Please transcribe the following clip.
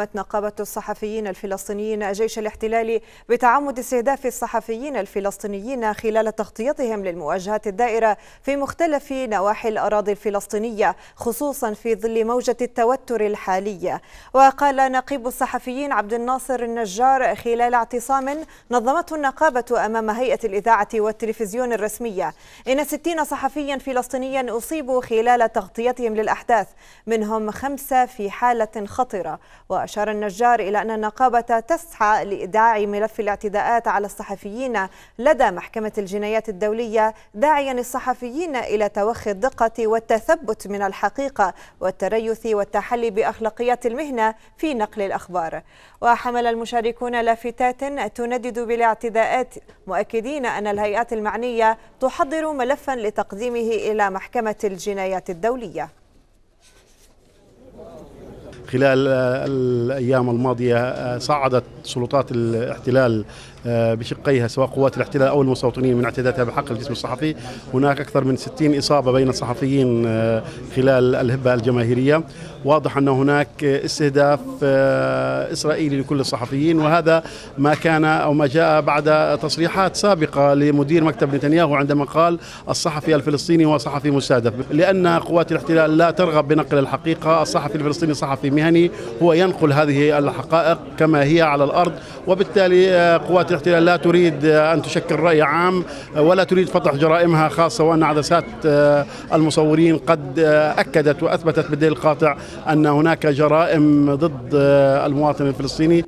اتهمت نقابة الصحفيين الفلسطينيين جيش الاحتلال بتعمد استهداف الصحفيين الفلسطينيين خلال تغطيتهم للمواجهات الدائرة في مختلف نواحي الأراضي الفلسطينية خصوصا في ظل موجة التوتر الحالية وقال نقيب الصحفيين عبد الناصر النجار خلال اعتصام نظمته النقابة أمام هيئة الإذاعة والتلفزيون الرسمية إن 60 صحفيا فلسطينيا أصيبوا خلال تغطيتهم للأحداث منهم خمسة في حالة خطرة وأشهر وأشار النجار إلى أن النقابة تسعى لإداع ملف الاعتداءات على الصحفيين لدى محكمة الجنايات الدولية داعيا الصحفيين إلى توخي الدقة والتثبت من الحقيقة والتريث والتحلي بأخلاقيات المهنة في نقل الأخبار وحمل المشاركون لافتات تندد بالاعتداءات مؤكدين أن الهيئات المعنية تحضر ملفا لتقديمه إلى محكمة الجنايات الدولية خلال الأيام الماضية آه، صعدت سلطات الاحتلال آه، بشقيها سواء قوات الاحتلال أو المستوطنين من اعتداءاتها بحق الجسم الصحفي هناك أكثر من 60 إصابة بين الصحفيين آه، خلال الهبة الجماهيرية واضح أن هناك استهداف إسرائيلي لكل الصحفيين وهذا ما كان أو ما جاء بعد تصريحات سابقة لمدير مكتب نتنياهو عندما قال الصحفي الفلسطيني هو صحفي مستهدف لأن قوات الاحتلال لا ترغب بنقل الحقيقة الصحفي الفلسطيني صحفي المهني هو ينقل هذه الحقائق كما هي على الأرض وبالتالي آه، قوات الاحتلال لا تريد آه، أن تشكل رأي عام آه، ولا تريد فتح جرائمها خاصة وأن عدسات المصورين قد أكدت وأثبتت بالدليل القاطع أن هناك جرائم ضد المواطن الفلسطيني